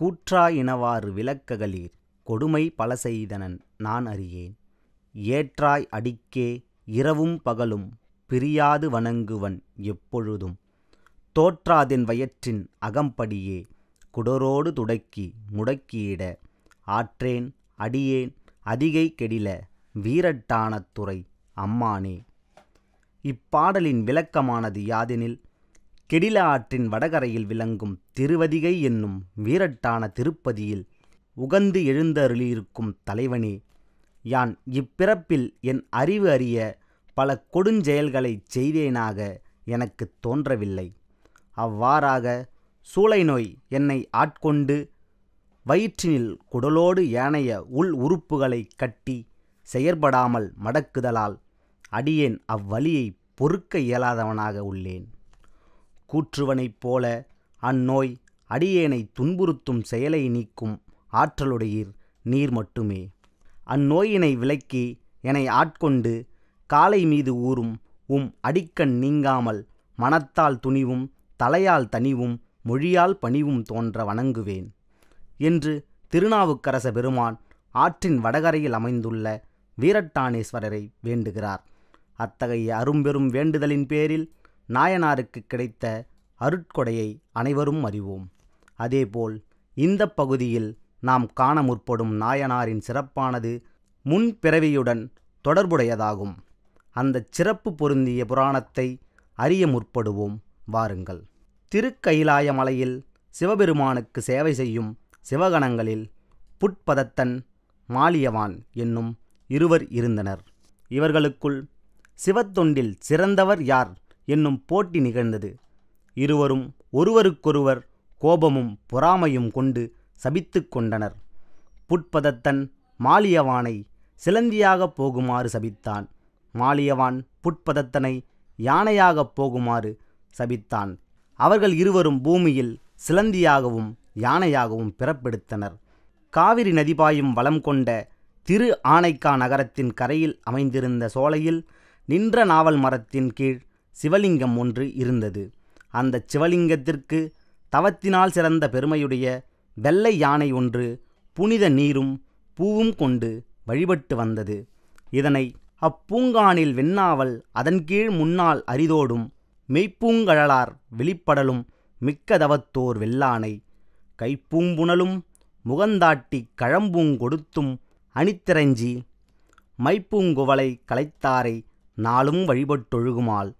கூற்றா இனவாறு விளக்ககளீர் கொடுமை பல செய்தனன் நான் அறியேன் ஏற்றாய் அடிக்கே இரவும் பகலும் பிரியாது வணங்குவன் எப்பொழுதும் தோற்றாதென் வயிற்றின் அகம்படியே குடரோடு துடக்கி முடக்கியிட ஆற்றேன் அடியேன் அதிகை கெடில வீரட்டானத்துறை அம்மானே இப்பாடலின் விளக்கமானது யாதெனில் கெடில ஆற்றின் வடகரையில் விளங்கும் திருவதிகை என்னும் வீரட்டான திருப்பதியில் உகந்து எழுந்தருளியிருக்கும் தலைவனே யான் இப்பிறப்பில் என் அறிவு அறிய பல கொடுஞ்செயல்களைச் செய்தேனாக எனக்கு தோன்றவில்லை அவ்வாறாக சூளை நோய் என்னை ஆட்கொண்டு வயிற்றினில் குடலோடு ஏனைய உள் உறுப்புகளை கட்டி செயற்படாமல் மடக்குதலால் அடியேன் அவ்வழியை பொறுக்க இயலாதவனாக உள்ளேன் கூற்றுவனைப் போல அந்நோய் அடியேனை துன்புறுத்தும் செயலை நீக்கும் ஆற்றலுடையீர் நீர் மட்டுமே அந்நோயினை விலக்கி என்னை ஆட்கொண்டு காலை மீது ஊறும் உம் அடிக்கண் நீங்காமல் மனத்தால் துணிவும் தலையால் தனிவும் மொழியால் பணிவும் தோன்ற வணங்குவேன் என்று திருநாவுக்கரச பெருமான் ஆற்றின் வடகரையில் அமைந்துள்ள வீரட்டானேஸ்வரரை வேண்டுகிறார் அத்தகைய அரும்பெரும் வேண்டுதலின் பேரில் நாயனாருக்கு கிடைத்த அருட்கொடையை அனைவரும் அறிவோம் அதேபோல் இந்த பகுதியில் நாம் காண முற்படும் நாயனாரின் சிறப்பானது முன்பிறவியுடன் தொடர்புடையதாகும் அந்த சிறப்பு பொருந்திய புராணத்தை அறிய முற்படுவோம் வாருங்கள் திருக்கைலாய மலையில் சிவபெருமானுக்கு சேவை செய்யும் சிவகணங்களில் புட்பதத்தன் மாலியவான் என்னும் இருவர் இருந்தனர் இவர்களுக்குள் சிவத்தொண்டில் சிறந்தவர் யார் என்னும் போட்டி நிகழ்ந்தது இருவரும் ஒருவருக்கொருவர் கோபமும் பொறாமையும் கொண்டு சபித்து கொண்டனர் புட்பதத்தன் மாலியவானை சிலந்தியாகப் போகுமாறு சபித்தான் மாலியவான் புட்பதத்தனை யானையாகப் போகுமாறு சபித்தான் அவர்கள் இருவரும் பூமியில் சிலந்தியாகவும் யானையாகவும் பிறப்பெடுத்தனர் காவிரி நதிபாயும் வளம் கொண்ட திரு ஆனைக்கா நகரத்தின் கரையில் அமைந்திருந்த சோலையில் நின்ற நாவல் மரத்தின் கீழ் சிவலிங்கம் ஒன்று இருந்தது அந்த சிவலிங்கத்திற்கு தவத்தினால் சிறந்த பெருமையுடைய வெள்ளை யானை ஒன்று புனித நீரும் பூவும் கொண்டு வழிபட்டு வந்தது இதனை அப்பூங்கானில் வெண்ணாவல் அதன் கீழ் முன்னால் அரிதோடும் மெய்ப்பூங்கழலார் வெளிப்படலும் மிக்க தவத்தோர் வெள்ளானை கைப்பூம்புணலும் முகந்தாட்டி கொடுத்தும் அணித்திரஞ்சி மைப்பூங்குவலை களைத்தாரை நாளும் வழிபட்டொழுகுமாள்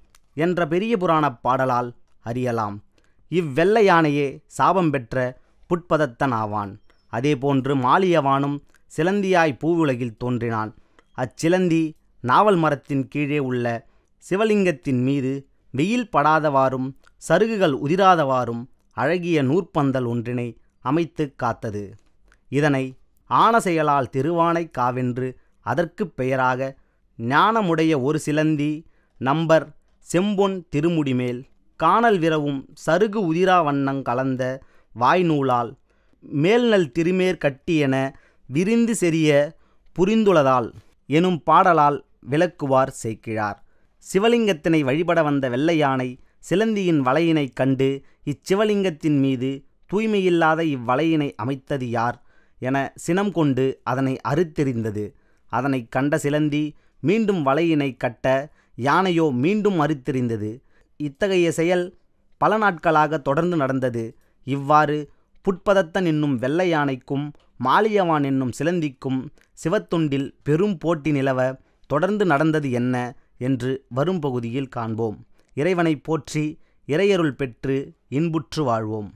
என்ற பெரிய புராணப் பாடலால் அறியலாம் இவ்வெள்ளையானையே சாபம் பெற்ற புட்பதத்தன் ஆவான் அதேபோன்று மாலியவானும் சிலந்தியாய் பூவுலகில் தோன்றினான் அச்சிலந்தி நாவல் மரத்தின் கீழே உள்ள சிவலிங்கத்தின் மீது வெயில் படாதவாறும் சருகுகள் உதிராதவாறும் அழகிய நூற்பந்தல் ஒன்றினை அமைத்து காத்தது இதனை ஆன செயலால் திருவானை காவென்று அதற்கு பெயராக ஞானமுடைய ஒரு சிலந்தி நம்பர் செம்பொன் திருமுடிமேல் காணல் விரவும் சருகு உதிரா வண்ணங் கலந்த வாய்நூலால் மேல்நல் திருமேற்கட்டி என விரிந்து செறிய புரிந்துளதால் எனும் பாடலால் விளக்குவார் சேக்கிழார் சிவலிங்கத்தினை வழிபட வந்த வெள்ளையானை சிலந்தியின் வலையினைக் கண்டு இச்சிவலிங்கத்தின் மீது தூய்மையில்லாத இவ்வலையினை அமைத்தது யார் என சினம் கொண்டு அதனை அறுத்தெறிந்தது அதனை கண்ட சிலந்தி மீண்டும் வலையினை கட்ட யானையோ மீண்டும் மறித்தெறிந்தது இத்தகைய செயல் பல நாட்களாக தொடர்ந்து நடந்தது இவ்வாறு புட்பதத்தன் என்னும் வெள்ளை யானைக்கும் மாலியவான் என்னும் சிலந்திக்கும் சிவத்துண்டில் பெரும் போட்டி நிலவ தொடர்ந்து நடந்தது என்ன என்று வரும் பகுதியில் காண்போம் இறைவனை போற்றி இறையருள் பெற்று இன்புற்று வாழ்வோம்